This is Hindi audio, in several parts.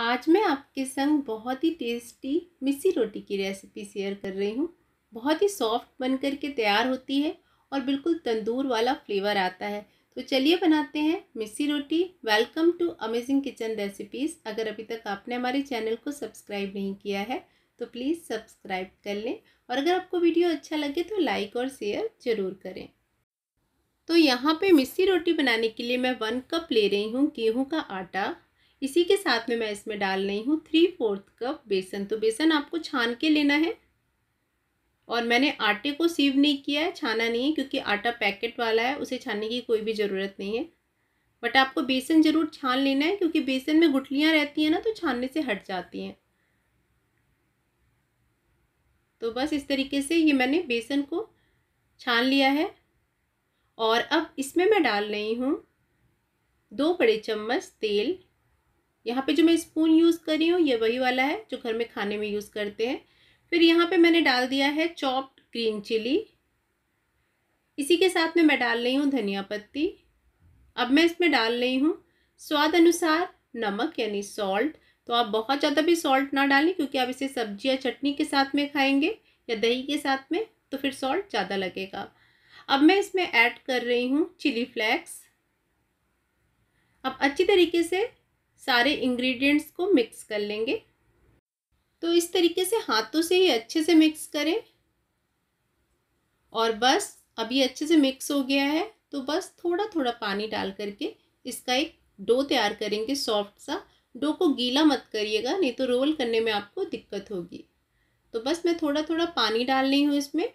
आज मैं आपके संग बहुत ही टेस्टी मिसी रोटी की रेसिपी शेयर कर रही हूँ बहुत ही सॉफ्ट बन कर के तैयार होती है और बिल्कुल तंदूर वाला फ्लेवर आता है तो चलिए बनाते हैं मिसी रोटी welcome to amazing kitchen recipes अगर अभी तक आपने हमारे चैनल को सब्सक्राइब नहीं किया है तो प्लीज़ सब्सक्राइब कर लें और अगर आपको वीडियो अच्छा लगे तो लाइक और शेयर ज़रूर करें तो यहाँ पे मिस्सी रोटी बनाने के लिए मैं वन कप ले रही हूँ गेहूँ का आटा इसी के साथ में मैं इसमें डाल रही हूँ थ्री फोर्थ कप बेसन तो बेसन आपको छान के लेना है और मैंने आटे को सीव नहीं किया है छाना नहीं है क्योंकि आटा पैकेट वाला है उसे छानने की कोई भी ज़रूरत नहीं है बट आपको बेसन ज़रूर छान लेना है क्योंकि बेसन में गुठलियाँ रहती हैं ना तो छानने से हट जाती हैं तो बस इस तरीके से ये मैंने बेसन को छान लिया है और अब इसमें मैं डाल रही हूँ दो बड़े चम्मच तेल यहाँ पे जो मैं स्पून यूज़ कर रही हूँ ये वही वाला है जो घर में खाने में यूज़ करते हैं फिर यहाँ पे मैंने डाल दिया है चॉप्ड ग्रीन चिली इसी के साथ में मैं डाल रही हूँ धनिया पत्ती अब मैं इसमें डाल रही हूँ स्वाद अनुसार नमक यानी सॉल्ट तो आप बहुत ज़्यादा भी सॉल्ट ना डालें क्योंकि आप इसे सब्जी या चटनी के साथ में खाएंगे या दही के साथ में तो फिर सॉल्ट ज़्यादा लगेगा अब मैं इसमें ऐड कर रही हूँ चिली फ्लेक्स अब अच्छी तरीके से सारे इंग्रेडिएंट्स को मिक्स कर लेंगे तो इस तरीके से हाथों से ही अच्छे से मिक्स करें और बस अभी अच्छे से मिक्स हो गया है तो बस थोड़ा थोड़ा पानी डाल करके इसका एक डो तैयार करेंगे सॉफ्ट सा डो को गीला मत करिएगा नहीं तो रोल करने में आपको दिक्कत होगी तो बस मैं थोड़ा थोड़ा पानी डाल रही हूँ इसमें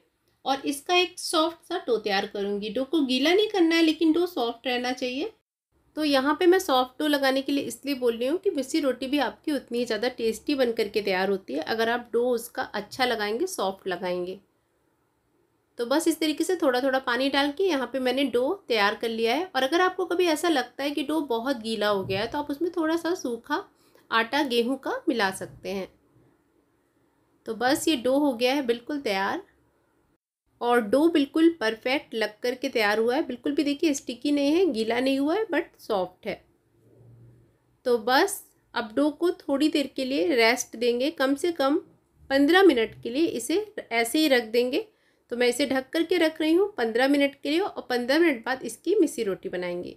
और इसका एक सॉफ्ट सा डो तैयार करूँगी डो को गीला नहीं करना है लेकिन डो सॉफ्ट रहना चाहिए तो यहाँ पे मैं सॉफ्ट डो लगाने के लिए इसलिए बोल रही हूँ कि मिस्सी रोटी भी आपकी उतनी ही ज़्यादा टेस्टी बन करके तैयार होती है अगर आप डो उसका अच्छा लगाएंगे सॉफ्ट लगाएंगे तो बस इस तरीके से थोड़ा थोड़ा पानी डाल के यहाँ पे मैंने डो तैयार कर लिया है और अगर आपको कभी ऐसा लगता है कि डो बहुत गीला हो गया है तो आप उसमें थोड़ा सा सूखा आटा गेहूँ का मिला सकते हैं तो बस ये डो हो गया है बिल्कुल तैयार और डो बिल्कुल परफेक्ट लग कर के तैयार हुआ है बिल्कुल भी देखिए स्टिकी नहीं है गीला नहीं हुआ है बट सॉफ्ट है तो बस अब डो को थोड़ी देर के लिए रेस्ट देंगे कम से कम पंद्रह मिनट के लिए इसे ऐसे ही रख देंगे तो मैं इसे ढक कर के रख रही हूँ पंद्रह मिनट के लिए और पंद्रह मिनट बाद इसकी मिसी रोटी बनाएंगे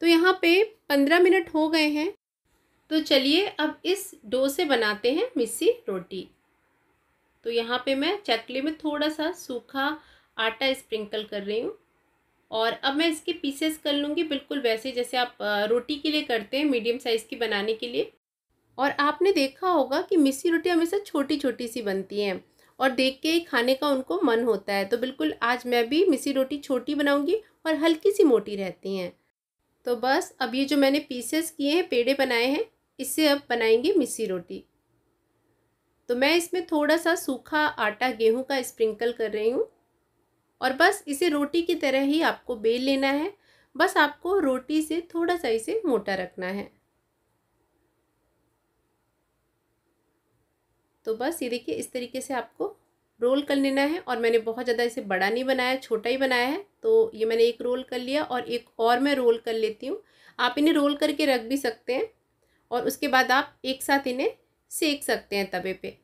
तो यहाँ पे पंद्रह मिनट हो गए हैं तो चलिए अब इस डो से बनाते हैं मिसी रोटी तो यहाँ पे मैं चकली में थोड़ा सा सूखा आटा स्प्रिंकल कर रही हूँ और अब मैं इसके पीसेस कर लूँगी बिल्कुल वैसे जैसे आप रोटी के लिए करते हैं मीडियम साइज़ की बनाने के लिए और आपने देखा होगा कि मिस्सी रोटी हमेशा छोटी छोटी सी बनती हैं और देख के ही खाने का उनको मन होता है तो बिल्कुल आज मैं भी मिस्सी रोटी छोटी बनाऊँगी और हल्की सी मोटी रहती हैं तो बस अब ये जो मैंने पीसेस किए हैं पेड़े बनाए हैं इससे अब बनाएंगे मिस्सी रोटी तो मैं इसमें थोड़ा सा सूखा आटा गेहूं का स्प्रिंकल कर रही हूँ और बस इसे रोटी की तरह ही आपको बेल लेना है बस आपको रोटी से थोड़ा सा इसे मोटा रखना है तो बस ये देखिए इस तरीके से आपको रोल कर लेना है और मैंने बहुत ज़्यादा इसे बड़ा नहीं बनाया छोटा ही बनाया है तो ये मैंने एक रोल कर लिया और एक और मैं रोल कर लेती हूँ आप इन्हें रोल करके रख भी सकते हैं और उसके बाद आप एक साथ इन्हें सेक सकते हैं तवे पे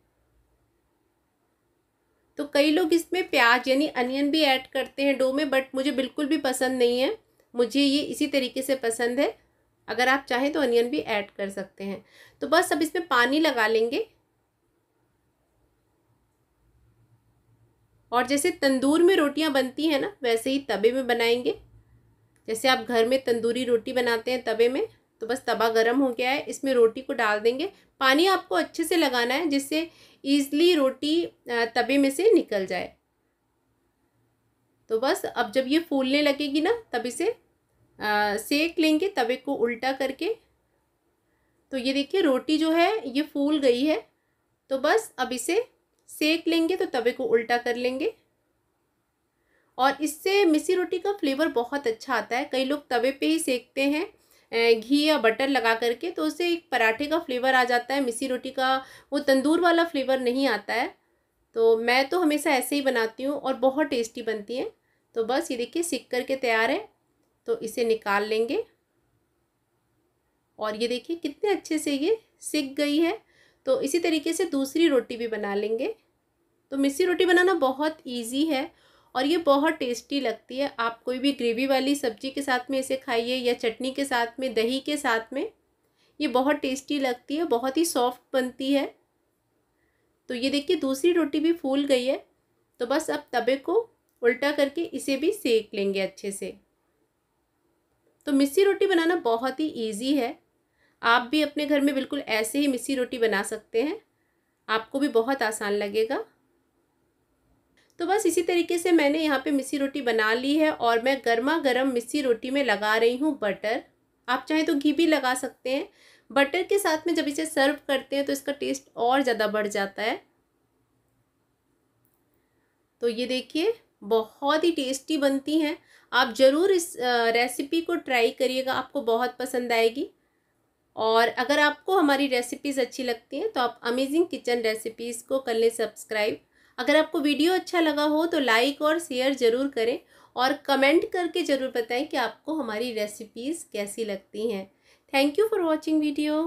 तो कई लोग इसमें प्याज यानी अनियन भी ऐड करते हैं डो में बट मुझे बिल्कुल भी पसंद नहीं है मुझे ये इसी तरीके से पसंद है अगर आप चाहें तो अनियन भी ऐड कर सकते हैं तो बस अब इसमें पानी लगा लेंगे और जैसे तंदूर में रोटियां बनती हैं ना वैसे ही तवे में बनाएंगे जैसे आप घर में तंदूरी रोटी बनाते हैं तवे में तो बस तवा गर्म हो गया है इसमें रोटी को डाल देंगे पानी आपको अच्छे से लगाना है जिससे ईज़ली रोटी तवे में से निकल जाए तो बस अब जब ये फूलने लगेगी ना तब इसे सेक लेंगे तवे को उल्टा करके तो ये देखिए रोटी जो है ये फूल गई है तो बस अब इसे सेक लेंगे तो तवे को उल्टा कर लेंगे और इससे मिसी रोटी का फ्लेवर बहुत अच्छा आता है कई लोग तवे पे ही सेकते हैं घी या बटर लगा करके तो उससे एक पराठे का फ्लेवर आ जाता है मिसी रोटी का वो तंदूर वाला फ्लेवर नहीं आता है तो मैं तो हमेशा ऐसे ही बनाती हूँ और बहुत टेस्टी बनती है तो बस ये देखिए सिक करके तैयार है तो इसे निकाल लेंगे और ये देखिए कितने अच्छे से ये सिक गई है तो इसी तरीके से दूसरी रोटी भी बना लेंगे तो मिस्सी रोटी बनाना बहुत ईजी है और ये बहुत टेस्टी लगती है आप कोई भी ग्रेवी वाली सब्जी के साथ में इसे खाइए या चटनी के साथ में दही के साथ में ये बहुत टेस्टी लगती है बहुत ही सॉफ्ट बनती है तो ये देखिए दूसरी रोटी भी फूल गई है तो बस अब तवे को उल्टा करके इसे भी सेक लेंगे अच्छे से तो मिस्सी रोटी बनाना बहुत ही ईजी है आप भी अपने घर में बिल्कुल ऐसे ही मिस्सी रोटी बना सकते हैं आपको भी बहुत आसान लगेगा तो बस इसी तरीके से मैंने यहाँ पे मिस्सी रोटी बना ली है और मैं गर्मा गर्म मिस्सी रोटी में लगा रही हूँ बटर आप चाहें तो घी भी लगा सकते हैं बटर के साथ में जब इसे सर्व करते हैं तो इसका टेस्ट और ज़्यादा बढ़ जाता है तो ये देखिए बहुत ही टेस्टी बनती हैं आप ज़रूर इस रेसिपी को ट्राई करिएगा आपको बहुत पसंद आएगी और अगर आपको हमारी रेसिपीज़ अच्छी लगती हैं तो आप अमेजिंग किचन रेसिपीज़ को कर लें सब्सक्राइब अगर आपको वीडियो अच्छा लगा हो तो लाइक और शेयर ज़रूर करें और कमेंट करके ज़रूर बताएं कि आपको हमारी रेसिपीज़ कैसी लगती हैं thank you for watching video